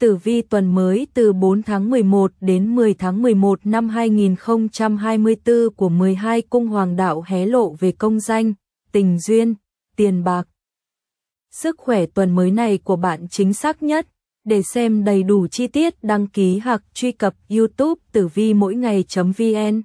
tử vi tuần mới từ 4 tháng 11 đến 10 tháng 11 năm 2024 của 12 cung hoàng đạo hé lộ về công danh, tình duyên, tiền bạc. Sức khỏe tuần mới này của bạn chính xác nhất. Để xem đầy đủ chi tiết đăng ký hoặc truy cập youtube tử vi mỗi ngày.vn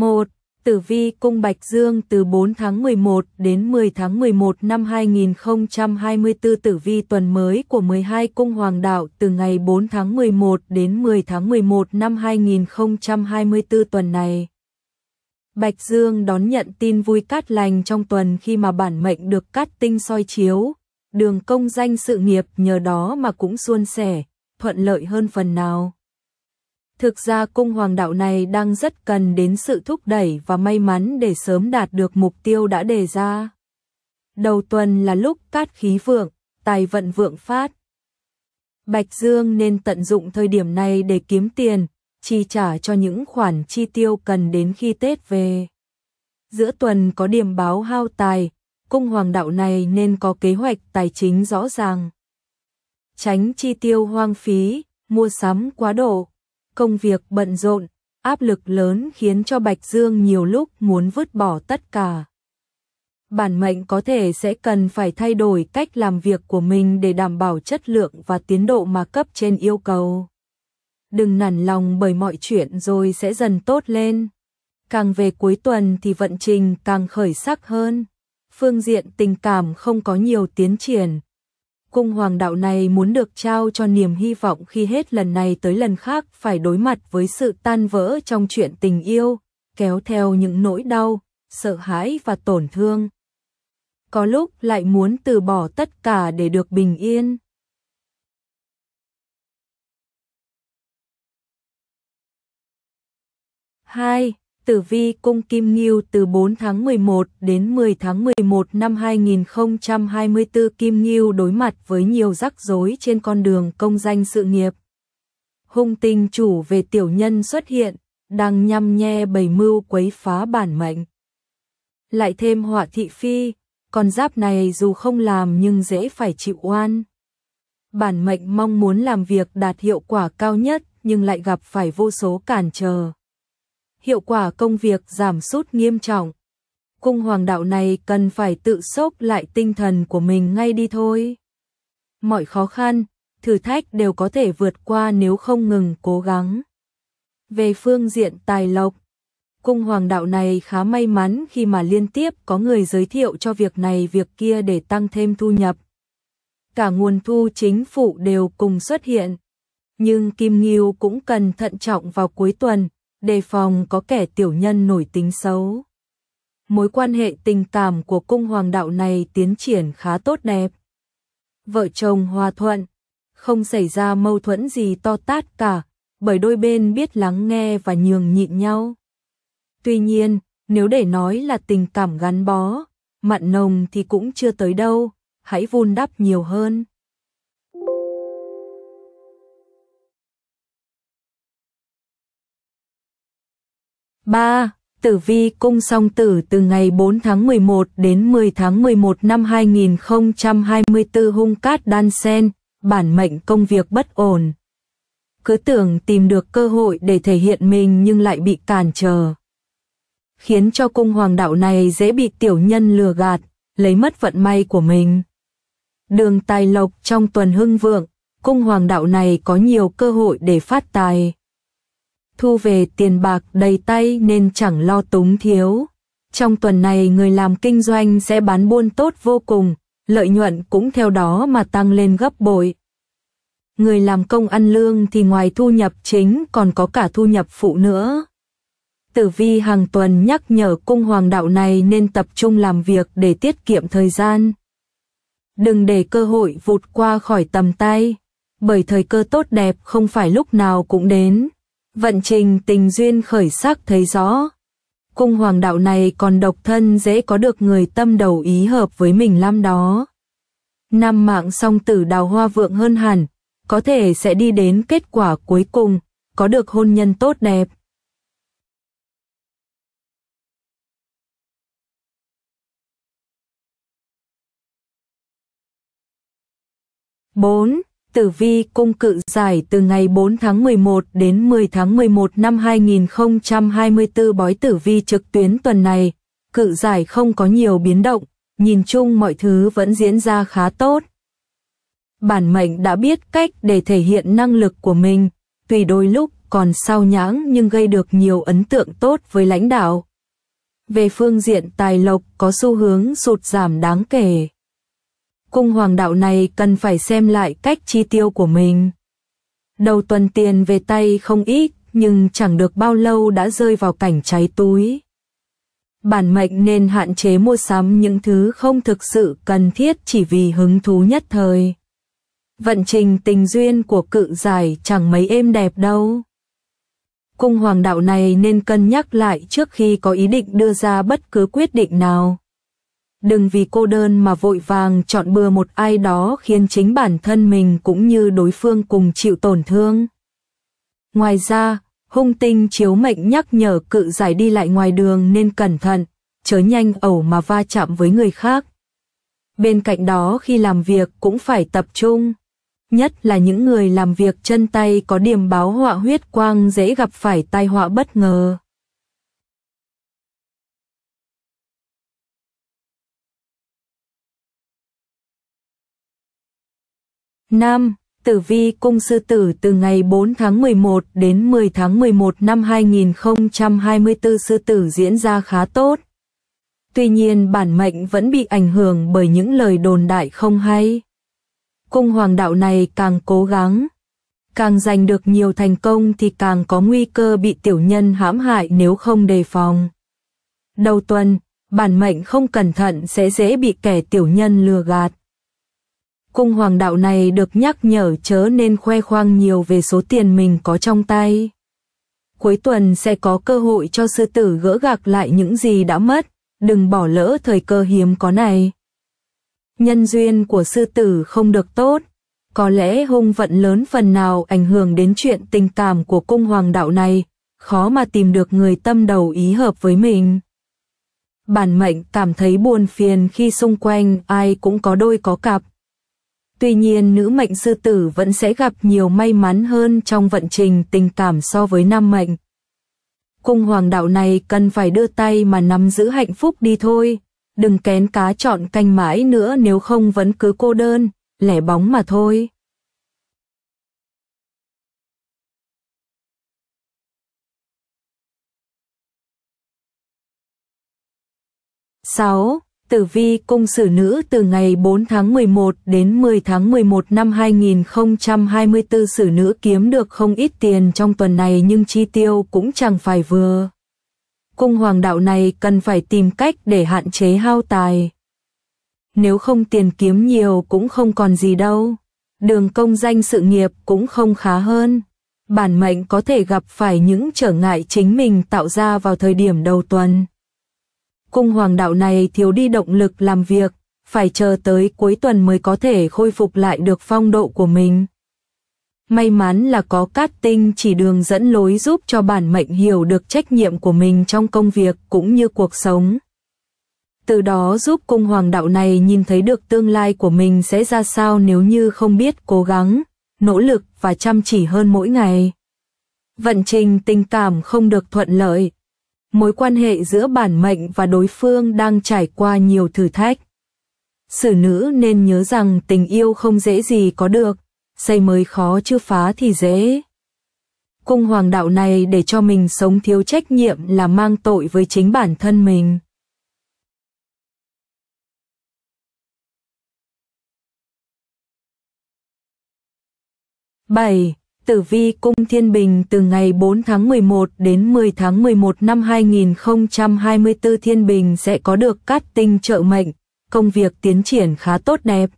1. Tử vi cung Bạch Dương từ 4 tháng 11 đến 10 tháng 11 năm 2024 tử vi tuần mới của 12 cung hoàng đạo từ ngày 4 tháng 11 đến 10 tháng 11 năm 2024 tuần này. Bạch Dương đón nhận tin vui cát lành trong tuần khi mà bản mệnh được cát tinh soi chiếu, đường công danh sự nghiệp nhờ đó mà cũng suôn sẻ, thuận lợi hơn phần nào. Thực ra cung hoàng đạo này đang rất cần đến sự thúc đẩy và may mắn để sớm đạt được mục tiêu đã đề ra. Đầu tuần là lúc cát khí vượng, tài vận vượng phát. Bạch Dương nên tận dụng thời điểm này để kiếm tiền, chi trả cho những khoản chi tiêu cần đến khi Tết về. Giữa tuần có điểm báo hao tài, cung hoàng đạo này nên có kế hoạch tài chính rõ ràng. Tránh chi tiêu hoang phí, mua sắm quá độ công việc bận rộn, áp lực lớn khiến cho Bạch Dương nhiều lúc muốn vứt bỏ tất cả. Bản mệnh có thể sẽ cần phải thay đổi cách làm việc của mình để đảm bảo chất lượng và tiến độ mà cấp trên yêu cầu. Đừng nản lòng bởi mọi chuyện rồi sẽ dần tốt lên. Càng về cuối tuần thì vận trình càng khởi sắc hơn. Phương diện tình cảm không có nhiều tiến triển, cung hoàng đạo này muốn được trao cho niềm hy vọng khi hết lần này tới lần khác phải đối mặt với sự tan vỡ trong chuyện tình yêu, kéo theo những nỗi đau, sợ hãi và tổn thương. Có lúc lại muốn từ bỏ tất cả để được bình yên. Hai Tử Vi cung Kim Ngưu từ 4 tháng 11 đến 10 tháng 11 năm 2024 Kim Ngưu đối mặt với nhiều rắc rối trên con đường công danh sự nghiệp. Hung tinh chủ về tiểu nhân xuất hiện, đang nhăm nhe bầy mưu quấy phá bản mệnh. Lại thêm họa thị phi, con giáp này dù không làm nhưng dễ phải chịu oan. Bản mệnh mong muốn làm việc đạt hiệu quả cao nhất nhưng lại gặp phải vô số cản trở hiệu quả công việc giảm sút nghiêm trọng. Cung hoàng đạo này cần phải tự sốc lại tinh thần của mình ngay đi thôi. Mọi khó khăn, thử thách đều có thể vượt qua nếu không ngừng cố gắng. Về phương diện tài lộc, cung hoàng đạo này khá may mắn khi mà liên tiếp có người giới thiệu cho việc này việc kia để tăng thêm thu nhập. Cả nguồn thu chính phụ đều cùng xuất hiện. Nhưng Kim Nghiêu cũng cần thận trọng vào cuối tuần, đề phòng có kẻ tiểu nhân nổi tính xấu. Mối quan hệ tình cảm của cung hoàng đạo này tiến triển khá tốt đẹp. Vợ chồng hòa thuận, không xảy ra mâu thuẫn gì to tát cả, bởi đôi bên biết lắng nghe và nhường nhịn nhau. Tuy nhiên, nếu để nói là tình cảm gắn bó, mặn nồng thì cũng chưa tới đâu, hãy vun đắp nhiều hơn. 3. Tử vi cung song tử từ ngày 4 tháng 11 đến 10 tháng 11 năm 2024 hung cát đan sen, bản mệnh công việc bất ổn. Cứ tưởng tìm được cơ hội để thể hiện mình nhưng lại bị cản trở. Khiến cho cung hoàng đạo này dễ bị tiểu nhân lừa gạt, lấy mất vận may của mình. Đường tài lộc trong tuần hưng vượng, cung hoàng đạo này có nhiều cơ hội để phát tài thu về tiền bạc đầy tay nên chẳng lo túng thiếu. Trong tuần này người làm kinh doanh sẽ bán buôn tốt vô cùng, lợi nhuận cũng theo đó mà tăng lên gấp bội. Người làm công ăn lương thì ngoài thu nhập chính còn có cả thu nhập phụ nữa. Tử Vi hàng tuần nhắc nhở cung hoàng đạo này nên tập trung làm việc để tiết kiệm thời gian. Đừng để cơ hội vụt qua khỏi tầm tay, bởi thời cơ tốt đẹp không phải lúc nào cũng đến vận trình tình duyên khởi sắc thấy rõ. Cung hoàng đạo này còn độc thân dễ có được người tâm đầu ý hợp với mình lắm đó. Năm mạng song tử đào hoa vượng hơn hẳn, có thể sẽ đi đến kết quả cuối cùng, có được hôn nhân tốt đẹp. bốn tử vi cung cự giải từ ngày 4 tháng 11 đến 10 tháng 11 năm 2024 bói tử vi trực tuyến tuần này, cự giải không có nhiều biến động, nhìn chung mọi thứ vẫn diễn ra khá tốt. Bản mệnh đã biết cách để thể hiện năng lực của mình, tùy đôi lúc còn sao nhãng nhưng gây được nhiều ấn tượng tốt với lãnh đạo. Về phương diện tài lộc có xu hướng sụt giảm đáng kể cung hoàng đạo này cần phải xem lại cách chi tiêu của mình. Đầu tuần tiền về tay không ít, nhưng chẳng được bao lâu đã rơi vào cảnh cháy túi. Bản mệnh nên hạn chế mua sắm những thứ không thực sự cần thiết chỉ vì hứng thú nhất thời. Vận trình tình duyên của cự giải chẳng mấy êm đẹp đâu. Cung hoàng đạo này nên cân nhắc lại trước khi có ý định đưa ra bất cứ quyết định nào đừng vì cô đơn mà vội vàng chọn bừa một ai đó khiến chính bản thân mình cũng như đối phương cùng chịu tổn thương. Ngoài ra, hung tinh chiếu mệnh nhắc nhở cự giải đi lại ngoài đường nên cẩn thận, chớ nhanh ẩu mà va chạm với người khác. Bên cạnh đó khi làm việc cũng phải tập trung, nhất là những người làm việc chân tay có điểm báo họa huyết quang dễ gặp phải tai họa bất ngờ. 5. Tử vi cung sư tử từ ngày 4 tháng 11 đến 10 tháng 11 năm 2024 sư tử diễn ra khá tốt. Tuy nhiên bản mệnh vẫn bị ảnh hưởng bởi những lời đồn đại không hay. Cung hoàng đạo này càng cố gắng, càng giành được nhiều thành công thì càng có nguy cơ bị tiểu nhân hãm hại nếu không đề phòng. Đầu tuần, bản mệnh không cẩn thận sẽ dễ bị kẻ tiểu nhân lừa gạt cung hoàng đạo này được nhắc nhở chớ nên khoe khoang nhiều về số tiền mình có trong tay. Cuối tuần sẽ có cơ hội cho sư tử gỡ gạc lại những gì đã mất, đừng bỏ lỡ thời cơ hiếm có này. Nhân duyên của sư tử không được tốt, có lẽ hung vận lớn phần nào ảnh hưởng đến chuyện tình cảm của cung hoàng đạo này, khó mà tìm được người tâm đầu ý hợp với mình. Bản mệnh cảm thấy buồn phiền khi xung quanh ai cũng có đôi có cặp, Tuy nhiên nữ mệnh sư tử vẫn sẽ gặp nhiều may mắn hơn trong vận trình tình cảm so với nam mệnh. Cung hoàng đạo này cần phải đưa tay mà nắm giữ hạnh phúc đi thôi. Đừng kén cá chọn canh mãi nữa nếu không vẫn cứ cô đơn, lẻ bóng mà thôi. Sáu Tử vi cung xử nữ từ ngày 4 tháng 11 đến 10 tháng 11 năm 2024 xử nữ kiếm được không ít tiền trong tuần này nhưng chi tiêu cũng chẳng phải vừa. Cung hoàng đạo này cần phải tìm cách để hạn chế hao tài. Nếu không tiền kiếm nhiều cũng không còn gì đâu. Đường công danh sự nghiệp cũng không khá hơn. Bản mệnh có thể gặp phải những trở ngại chính mình tạo ra vào thời điểm đầu tuần cung hoàng đạo này thiếu đi động lực làm việc, phải chờ tới cuối tuần mới có thể khôi phục lại được phong độ của mình. May mắn là có cát tinh chỉ đường dẫn lối giúp cho bản mệnh hiểu được trách nhiệm của mình trong công việc cũng như cuộc sống. Từ đó giúp cung hoàng đạo này nhìn thấy được tương lai của mình sẽ ra sao nếu như không biết cố gắng, nỗ lực và chăm chỉ hơn mỗi ngày. Vận trình tình cảm không được thuận lợi, mối quan hệ giữa bản mệnh và đối phương đang trải qua nhiều thử thách. Sử nữ nên nhớ rằng tình yêu không dễ gì có được, xây mới khó chưa phá thì dễ. Cung hoàng đạo này để cho mình sống thiếu trách nhiệm là mang tội với chính bản thân mình. Bảy Tử vi cung Thiên Bình từ ngày 4 tháng 11 đến 10 tháng 11 năm 2024 Thiên Bình sẽ có được cát tinh trợ mệnh, công việc tiến triển khá tốt đẹp.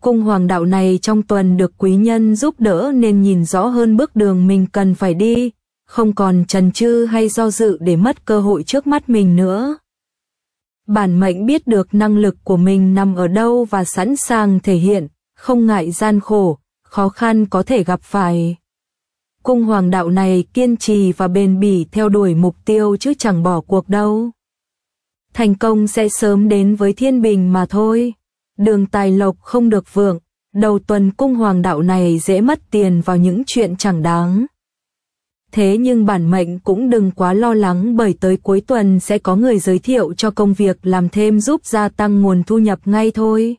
Cung hoàng đạo này trong tuần được quý nhân giúp đỡ nên nhìn rõ hơn bước đường mình cần phải đi, không còn trần trư hay do dự để mất cơ hội trước mắt mình nữa. Bản mệnh biết được năng lực của mình nằm ở đâu và sẵn sàng thể hiện, không ngại gian khổ, khó khăn có thể gặp phải. Cung hoàng đạo này kiên trì và bền bỉ theo đuổi mục tiêu chứ chẳng bỏ cuộc đâu. Thành công sẽ sớm đến với thiên bình mà thôi. Đường tài lộc không được vượng, đầu tuần cung hoàng đạo này dễ mất tiền vào những chuyện chẳng đáng. Thế nhưng bản mệnh cũng đừng quá lo lắng bởi tới cuối tuần sẽ có người giới thiệu cho công việc làm thêm giúp gia tăng nguồn thu nhập ngay thôi.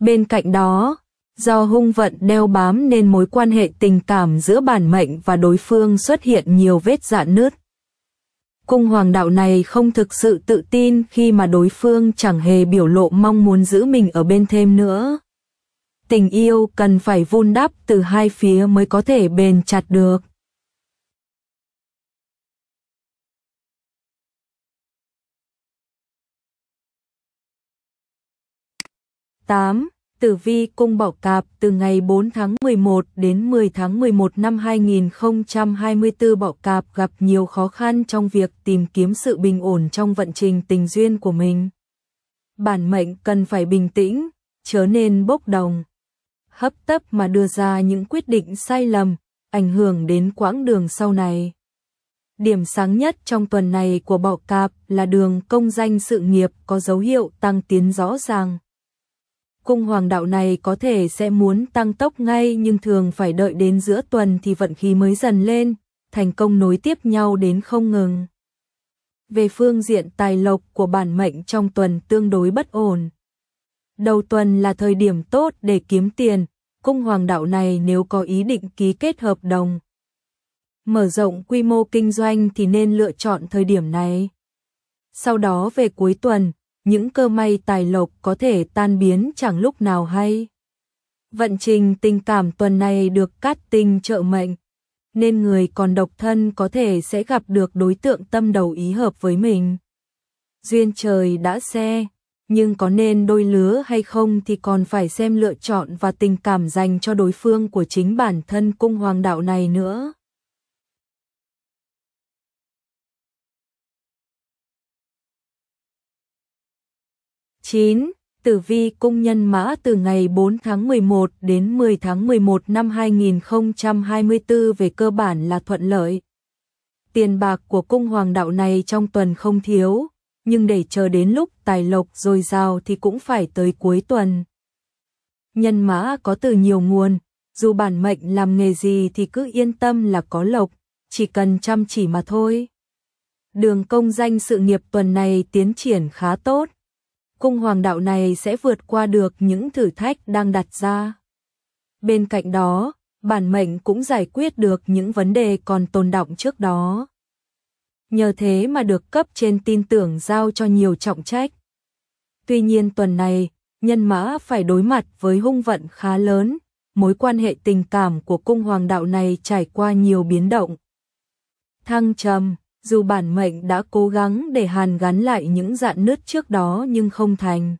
Bên cạnh đó, Do hung vận đeo bám nên mối quan hệ tình cảm giữa bản mệnh và đối phương xuất hiện nhiều vết dạn nứt. Cung hoàng đạo này không thực sự tự tin khi mà đối phương chẳng hề biểu lộ mong muốn giữ mình ở bên thêm nữa. Tình yêu cần phải vun đắp từ hai phía mới có thể bền chặt được. Tám Tử Vi Cung Bảo Cạp từ ngày 4 tháng 11 đến 10 tháng 11 năm 2024 Bảo Cạp gặp nhiều khó khăn trong việc tìm kiếm sự bình ổn trong vận trình tình duyên của mình. Bản mệnh cần phải bình tĩnh, chớ nên bốc đồng. Hấp tấp mà đưa ra những quyết định sai lầm, ảnh hưởng đến quãng đường sau này. Điểm sáng nhất trong tuần này của Bảo Cạp là đường công danh sự nghiệp có dấu hiệu tăng tiến rõ ràng cung hoàng đạo này có thể sẽ muốn tăng tốc ngay nhưng thường phải đợi đến giữa tuần thì vận khí mới dần lên, thành công nối tiếp nhau đến không ngừng. Về phương diện tài lộc của bản mệnh trong tuần tương đối bất ổn. Đầu tuần là thời điểm tốt để kiếm tiền, cung hoàng đạo này nếu có ý định ký kết hợp đồng. Mở rộng quy mô kinh doanh thì nên lựa chọn thời điểm này. Sau đó về cuối tuần, những cơ may tài lộc có thể tan biến chẳng lúc nào hay. Vận trình tình cảm tuần này được cát tinh trợ mệnh, nên người còn độc thân có thể sẽ gặp được đối tượng tâm đầu ý hợp với mình. Duyên trời đã xe, nhưng có nên đôi lứa hay không thì còn phải xem lựa chọn và tình cảm dành cho đối phương của chính bản thân cung hoàng đạo này nữa. 9. Tử vi cung nhân mã từ ngày 4 tháng 11 đến 10 tháng 11 năm 2024 về cơ bản là thuận lợi. Tiền bạc của cung hoàng đạo này trong tuần không thiếu, nhưng để chờ đến lúc tài lộc dồi dào thì cũng phải tới cuối tuần. Nhân mã có từ nhiều nguồn, dù bản mệnh làm nghề gì thì cứ yên tâm là có lộc, chỉ cần chăm chỉ mà thôi. Đường công danh sự nghiệp tuần này tiến triển khá tốt cung hoàng đạo này sẽ vượt qua được những thử thách đang đặt ra. Bên cạnh đó, bản mệnh cũng giải quyết được những vấn đề còn tồn động trước đó. Nhờ thế mà được cấp trên tin tưởng giao cho nhiều trọng trách. Tuy nhiên tuần này, nhân mã phải đối mặt với hung vận khá lớn, mối quan hệ tình cảm của cung hoàng đạo này trải qua nhiều biến động. Thăng trầm dù bản mệnh đã cố gắng để hàn gắn lại những dạn nứt trước đó nhưng không thành.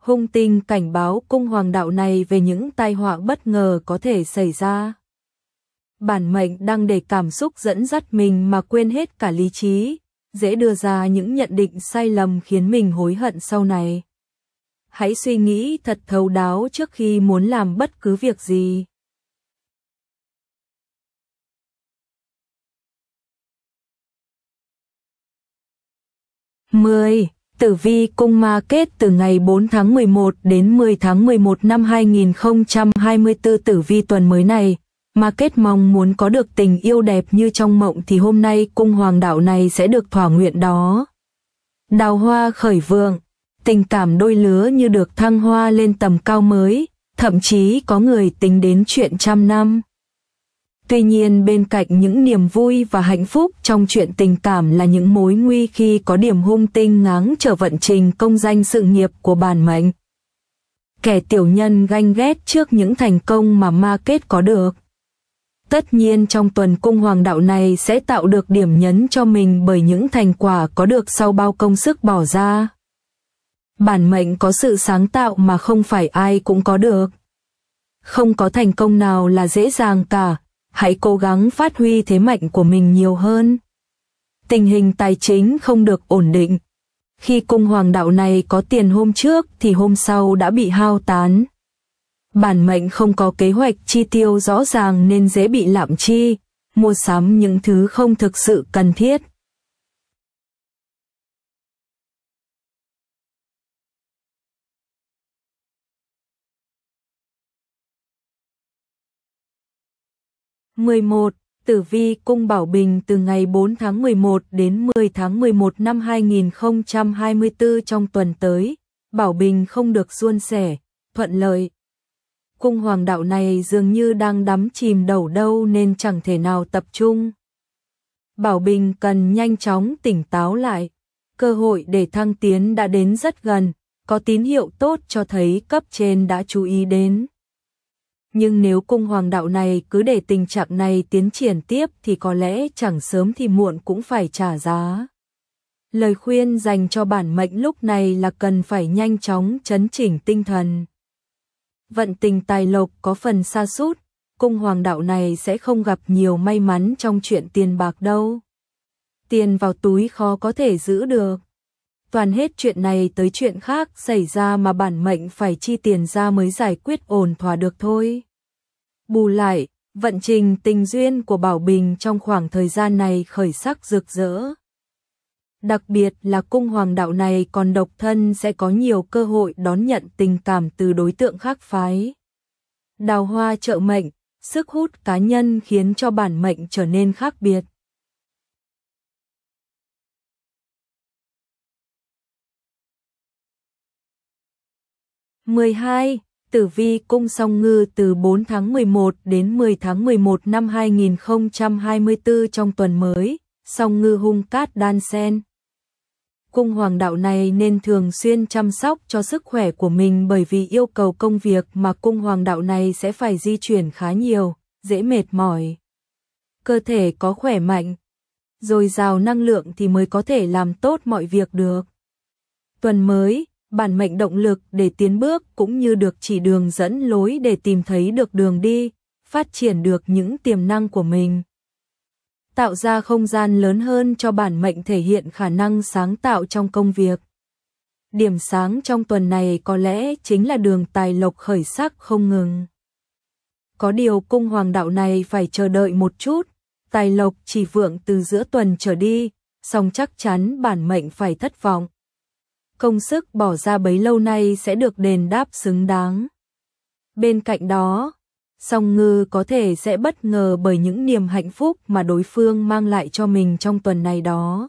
Hung tinh cảnh báo cung hoàng đạo này về những tai họa bất ngờ có thể xảy ra. Bản mệnh đang để cảm xúc dẫn dắt mình mà quên hết cả lý trí, dễ đưa ra những nhận định sai lầm khiến mình hối hận sau này. Hãy suy nghĩ thật thấu đáo trước khi muốn làm bất cứ việc gì. 10. Tử vi cung ma kết từ ngày 4 tháng 11 đến 10 tháng 11 năm 2024 tử vi tuần mới này. Ma kết mong muốn có được tình yêu đẹp như trong mộng thì hôm nay cung hoàng đạo này sẽ được thỏa nguyện đó. Đào hoa khởi vượng, tình cảm đôi lứa như được thăng hoa lên tầm cao mới, thậm chí có người tính đến chuyện trăm năm. Tuy nhiên bên cạnh những niềm vui và hạnh phúc trong chuyện tình cảm là những mối nguy khi có điểm hung tinh ngáng trở vận trình công danh sự nghiệp của bản mệnh. Kẻ tiểu nhân ganh ghét trước những thành công mà ma kết có được. Tất nhiên trong tuần cung hoàng đạo này sẽ tạo được điểm nhấn cho mình bởi những thành quả có được sau bao công sức bỏ ra. Bản mệnh có sự sáng tạo mà không phải ai cũng có được. Không có thành công nào là dễ dàng cả, hãy cố gắng phát huy thế mạnh của mình nhiều hơn. Tình hình tài chính không được ổn định. Khi cung hoàng đạo này có tiền hôm trước thì hôm sau đã bị hao tán. Bản mệnh không có kế hoạch chi tiêu rõ ràng nên dễ bị lạm chi, mua sắm những thứ không thực sự cần thiết. 11. Tử vi cung Bảo Bình từ ngày 4 tháng 11 đến 10 tháng 11 năm 2024 trong tuần tới, Bảo Bình không được suôn sẻ, thuận lợi. Cung hoàng đạo này dường như đang đắm chìm đầu đâu nên chẳng thể nào tập trung. Bảo Bình cần nhanh chóng tỉnh táo lại. Cơ hội để thăng tiến đã đến rất gần, có tín hiệu tốt cho thấy cấp trên đã chú ý đến nhưng nếu cung hoàng đạo này cứ để tình trạng này tiến triển tiếp thì có lẽ chẳng sớm thì muộn cũng phải trả giá. Lời khuyên dành cho bản mệnh lúc này là cần phải nhanh chóng chấn chỉnh tinh thần. Vận tình tài lộc có phần xa sút cung hoàng đạo này sẽ không gặp nhiều may mắn trong chuyện tiền bạc đâu. Tiền vào túi khó có thể giữ được toàn hết chuyện này tới chuyện khác xảy ra mà bản mệnh phải chi tiền ra mới giải quyết ổn thỏa được thôi. Bù lại, vận trình tình duyên của Bảo Bình trong khoảng thời gian này khởi sắc rực rỡ. Đặc biệt là cung hoàng đạo này còn độc thân sẽ có nhiều cơ hội đón nhận tình cảm từ đối tượng khác phái. Đào hoa trợ mệnh, sức hút cá nhân khiến cho bản mệnh trở nên khác biệt. 12. Tử vi cung song ngư từ 4 tháng 11 đến 10 tháng 11 năm 2024 trong tuần mới, song ngư hung cát đan sen. Cung hoàng đạo này nên thường xuyên chăm sóc cho sức khỏe của mình bởi vì yêu cầu công việc mà cung hoàng đạo này sẽ phải di chuyển khá nhiều, dễ mệt mỏi. Cơ thể có khỏe mạnh, rồi giàu năng lượng thì mới có thể làm tốt mọi việc được. Tuần mới bản mệnh động lực để tiến bước cũng như được chỉ đường dẫn lối để tìm thấy được đường đi, phát triển được những tiềm năng của mình. Tạo ra không gian lớn hơn cho bản mệnh thể hiện khả năng sáng tạo trong công việc. Điểm sáng trong tuần này có lẽ chính là đường tài lộc khởi sắc không ngừng. Có điều cung hoàng đạo này phải chờ đợi một chút, tài lộc chỉ vượng từ giữa tuần trở đi, song chắc chắn bản mệnh phải thất vọng công sức bỏ ra bấy lâu nay sẽ được đền đáp xứng đáng. Bên cạnh đó, song ngư có thể sẽ bất ngờ bởi những niềm hạnh phúc mà đối phương mang lại cho mình trong tuần này đó.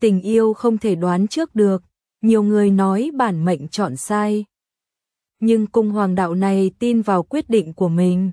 Tình yêu không thể đoán trước được, nhiều người nói bản mệnh chọn sai. Nhưng cung hoàng đạo này tin vào quyết định của mình.